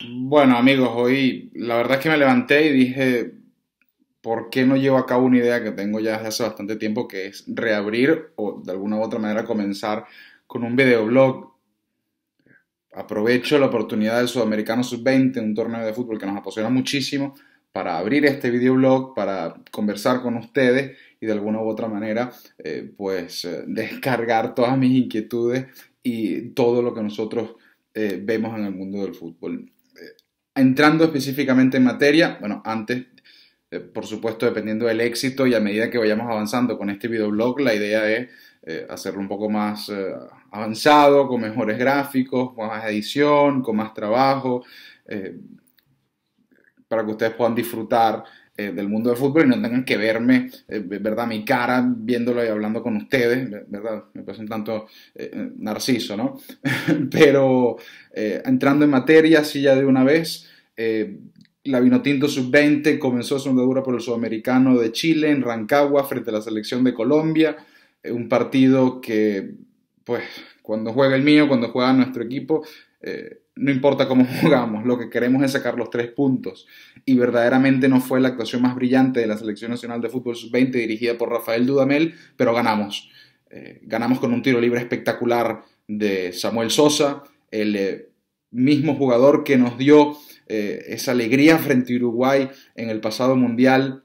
Bueno, amigos, hoy la verdad es que me levanté y dije, ¿por qué no llevo a cabo una idea que tengo ya desde hace bastante tiempo, que es reabrir o de alguna u otra manera comenzar con un videoblog? Aprovecho la oportunidad del Sudamericano Sub-20, un torneo de fútbol que nos apasiona muchísimo, para abrir este videoblog, para conversar con ustedes y de alguna u otra manera, eh, pues, eh, descargar todas mis inquietudes y todo lo que nosotros eh, vemos en el mundo del fútbol entrando específicamente en materia, bueno, antes, eh, por supuesto, dependiendo del éxito y a medida que vayamos avanzando con este videoblog, la idea es eh, hacerlo un poco más eh, avanzado, con mejores gráficos, con más edición, con más trabajo, para que ustedes puedan disfrutar eh, del mundo del fútbol y no tengan que verme, eh, ¿verdad? Mi cara viéndolo y hablando con ustedes, ¿verdad? Me parece un tanto eh, narciso, ¿no? Pero entrando en materia, sí ya de una vez, la Vinotinto Sub-20 comenzó su andadura por el Sudamericano de Chile en Rancagua frente a la selección de Colombia, un partido que, pues, cuando juega el mío, cuando juega nuestro equipo, no importa cómo jugamos, lo que queremos es sacar los tres puntos. Y verdaderamente no fue la actuación más brillante de la Selección Nacional de Fútbol Sub-20 dirigida por Rafael Dudamel, pero ganamos. Eh, ganamos con un tiro libre espectacular de Samuel Sosa, el eh, mismo jugador que nos dio eh, esa alegría frente a Uruguay en el pasado Mundial,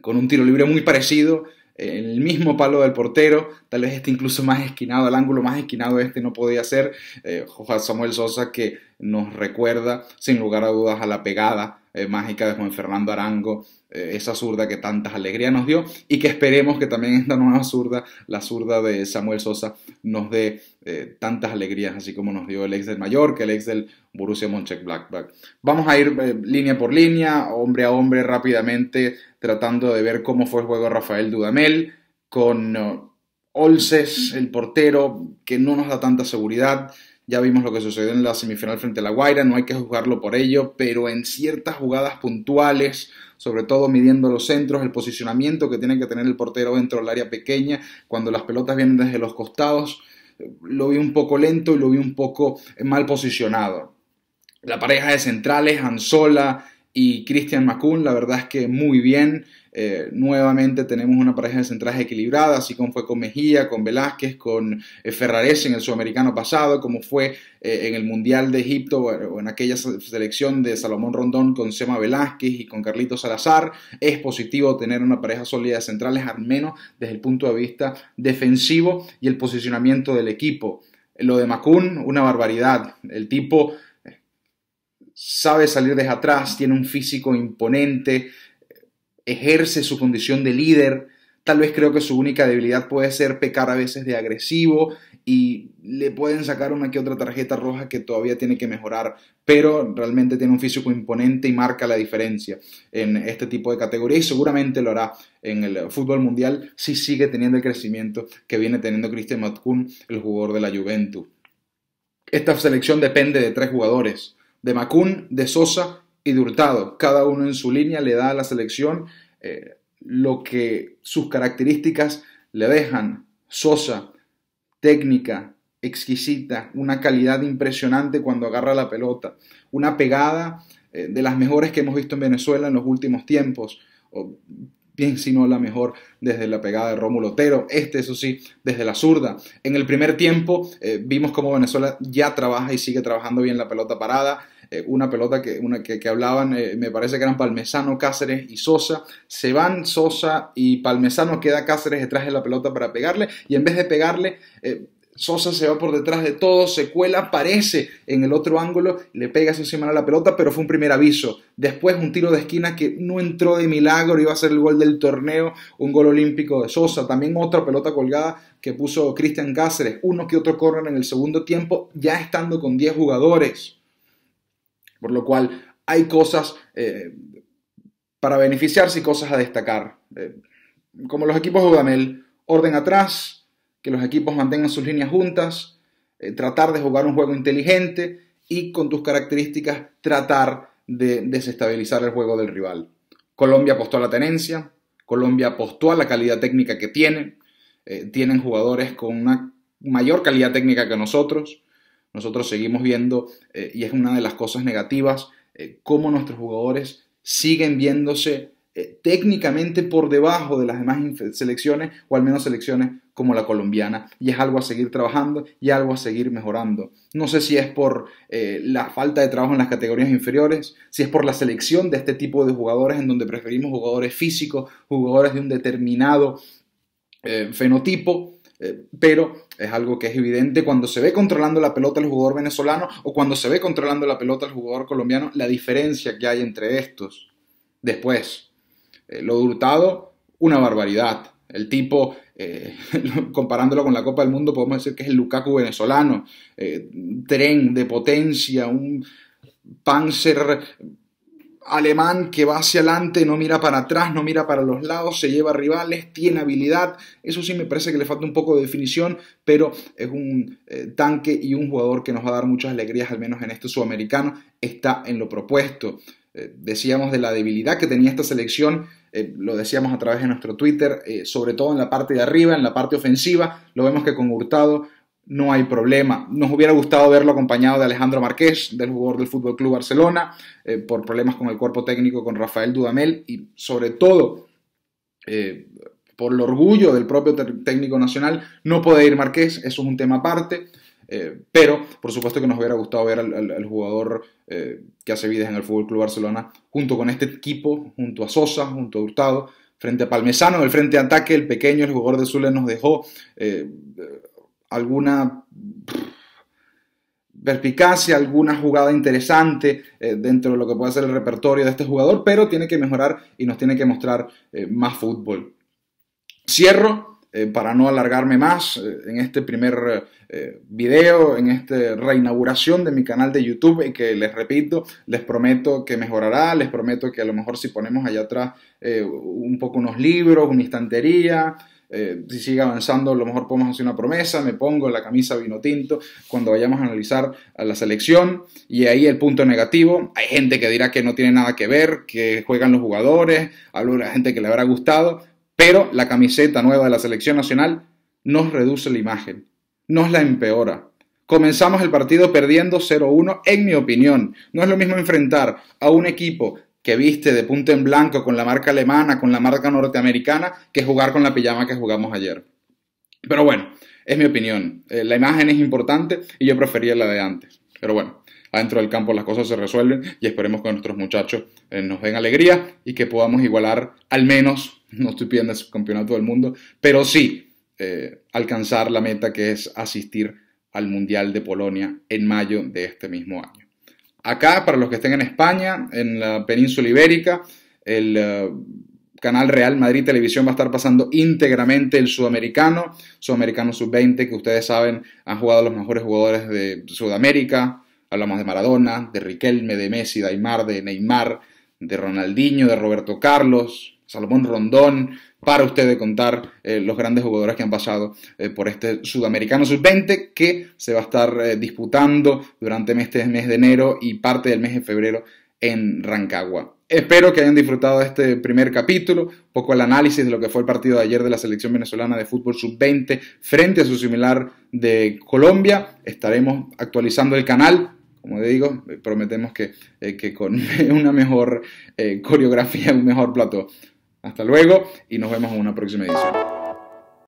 con un tiro libre muy parecido el mismo palo del portero, tal vez este incluso más esquinado, el ángulo más esquinado este no podía ser. Eh, Samuel Sosa que nos recuerda sin lugar a dudas a la pegada eh, mágica de Juan Fernando Arango, eh, esa zurda que tantas alegrías nos dio y que esperemos que también esta nueva zurda, la zurda de Samuel Sosa, nos dé eh, tantas alegrías, así como nos dio el ex del Mallorca, el ex del Borussia Mönchengladbach. Vamos a ir línea por línea, hombre a hombre, rápidamente, tratando de ver cómo fue el juego de Rafael Dudamel con... Olces, el portero, que no nos da tanta seguridad. Ya vimos lo que sucedió en la semifinal frente a La Guaira, no hay que juzgarlo por ello, pero en ciertas jugadas puntuales, sobre todo midiendo los centros, el posicionamiento que tiene que tener el portero dentro del área pequeña, cuando las pelotas vienen desde los costados, lo vi un poco lento y lo vi un poco mal posicionado. La pareja de centrales, Anzola y Cristian Macún, la verdad es que muy bien. Eh, nuevamente tenemos una pareja de centrales equilibrada, así como fue con Mejía, con Velázquez, con eh, Ferrares en el sudamericano pasado, como fue eh, en el Mundial de Egipto o en aquella selección de Salomón Rondón con Sema Velázquez y con Carlito Salazar. Es positivo tener una pareja sólida de centrales, al menos desde el punto de vista defensivo y el posicionamiento del equipo. Lo de Macún, una barbaridad. El tipo sabe salir desde atrás, tiene un físico imponente, ejerce su condición de líder. Tal vez creo que su única debilidad puede ser pecar a veces de agresivo y le pueden sacar una que otra tarjeta roja que todavía tiene que mejorar, pero realmente tiene un físico imponente y marca la diferencia en este tipo de categoría y seguramente lo hará en el fútbol mundial si sigue teniendo el crecimiento que viene teniendo Christian Matkun, el jugador de la Juventus. Esta selección depende de tres jugadores de Macún, de Sosa y de Hurtado. Cada uno en su línea le da a la selección eh, lo que sus características le dejan. Sosa, técnica exquisita, una calidad impresionante cuando agarra la pelota, una pegada eh, de las mejores que hemos visto en Venezuela en los últimos tiempos sino la mejor desde la pegada de Rómulo Otero, este eso sí, desde la zurda. En el primer tiempo eh, vimos cómo Venezuela ya trabaja y sigue trabajando bien la pelota parada, eh, una pelota que, una, que, hablaban, eh, me parece que eran Palmesano, Cáceres y Sosa, se van Sosa y Palmesano, queda Cáceres detrás de la pelota para pegarle y en vez de pegarle Sosa se va por detrás de todo, se cuela, aparece en el otro ángulo, le pega su semana la pelota, pero fue un primer aviso. Después un tiro de esquina que no entró de milagro, iba a ser el gol del torneo, un gol olímpico de Sosa. También otra pelota colgada que puso Cristian Cáceres, uno que otro corren en el segundo tiempo, ya estando con 10 jugadores. Por lo cual hay cosas eh, para beneficiarse y cosas a destacar. Eh, como los equipos de Udamel, orden atrás, que los equipos mantengan sus líneas juntas, eh, tratar de jugar un juego inteligente y con tus características tratar de desestabilizar el juego del rival. Colombia apostó a la tenencia, Colombia apostó a la calidad técnica que tienen. Eh, tienen jugadores con una mayor calidad técnica que nosotros, nosotros seguimos viendo, eh, y es una de las cosas negativas, cómo nuestros jugadores siguen viéndose técnicamente por debajo de las demás selecciones o al menos selecciones como la colombiana y es algo a seguir trabajando y algo a seguir mejorando. No sé si es por eh, la falta de trabajo en las categorías inferiores, si es por la selección de este tipo de jugadores en donde preferimos jugadores físicos, jugadores de un determinado eh, fenotipo, eh, pero es algo que es evidente cuando se ve controlando la pelota el jugador venezolano o cuando se ve controlando la pelota el jugador colombiano, la diferencia que hay entre estos. Después, lo de Hurtado, una barbaridad. El tipo eh, comparándolo con la Copa del Mundo, podemos decir que es el Lukaku venezolano, eh, tren de potencia, un panzer alemán que va hacia adelante, no mira para atrás, no mira para los lados, se lleva rivales, tiene habilidad. Eso sí me parece que le falta un poco de definición, pero es un eh, tanque y un jugador que nos va a dar muchas alegrías, al menos en este sudamericano, está en lo propuesto. decíamos de la debilidad que tenía esta selección eh, lo decíamos a través de nuestro Twitter, eh, sobre todo en la parte de arriba, en la parte ofensiva, lo vemos que con Hurtado no hay problema. Nos hubiera gustado verlo acompañado de Alejandro Marqués, del jugador del Fútbol Club Barcelona, eh, por problemas con el cuerpo técnico con Rafael Dudamel y sobre todo por el orgullo del propio técnico nacional, no puede ir Marqués, eso es un tema aparte. Eh, pero, por supuesto que nos hubiera gustado ver al, jugador eh, que hace vidas en el Fútbol Club Barcelona junto con este equipo, junto a Sosa, junto a Hurtado, frente a Palmesano, en el frente de ataque, el pequeño, el jugador de Zule nos dejó eh, alguna perspicacia, alguna jugada interesante dentro de lo que puede ser el repertorio de este jugador, pero tiene que mejorar y nos tiene que mostrar más fútbol. Cierro eh, para no alargarme más eh, en este primer eh, video, en esta reinauguración de mi canal de YouTube, y que les repito, les prometo que mejorará, les prometo que a lo mejor si ponemos allá atrás un poco unos libros, una estantería, si sigue avanzando, a lo mejor podemos hacer una promesa, me pongo la camisa vino tinto cuando vayamos a analizar a la selección y ahí el punto negativo, hay gente que dirá que no tiene nada que ver, que juegan los jugadores, la gente que le habrá gustado, pero la camiseta nueva de la selección nacional nos reduce la imagen, nos la empeora. Comenzamos el partido perdiendo 0-1, en mi opinión. No es lo mismo enfrentar a un equipo que viste de punto en blanco con la marca alemana, con la marca norteamericana, que jugar con la pijama que jugamos ayer. Pero bueno, es mi opinión. Eh, la imagen es importante y yo prefería la de antes. Pero bueno, adentro del campo las cosas se resuelven y esperemos que nuestros muchachos eh, nos den alegría y que podamos igualar al menos no estoy pidiendo el campeonato del mundo, pero sí eh, alcanzar la meta que es asistir al Mundial de Polonia en mayo de este mismo año. Acá, para los que estén en España, en la península ibérica, el eh, canal Real Madrid Televisión va a estar pasando íntegramente el sudamericano, sudamericano sub-20, que ustedes saben han jugado los mejores jugadores de Sudamérica. Hablamos de Maradona, de Riquelme, de Messi, de Aymar, de Neymar, de Ronaldinho, de Roberto Carlos, Salomón Rondón, para ustedes contar eh, los grandes jugadores que han pasado eh, por este Sudamericano Sub-20 que se va a estar eh, disputando durante este mes de enero y parte del mes de febrero en Rancagua. Espero que hayan disfrutado de este primer capítulo, poco el análisis de lo que fue el partido de ayer de la selección venezolana de fútbol sub-20 frente a su similar de Colombia. Estaremos actualizando el canal como digo, prometemos que, con una mejor coreografía, un mejor plato hasta luego y nos vemos en una próxima edición.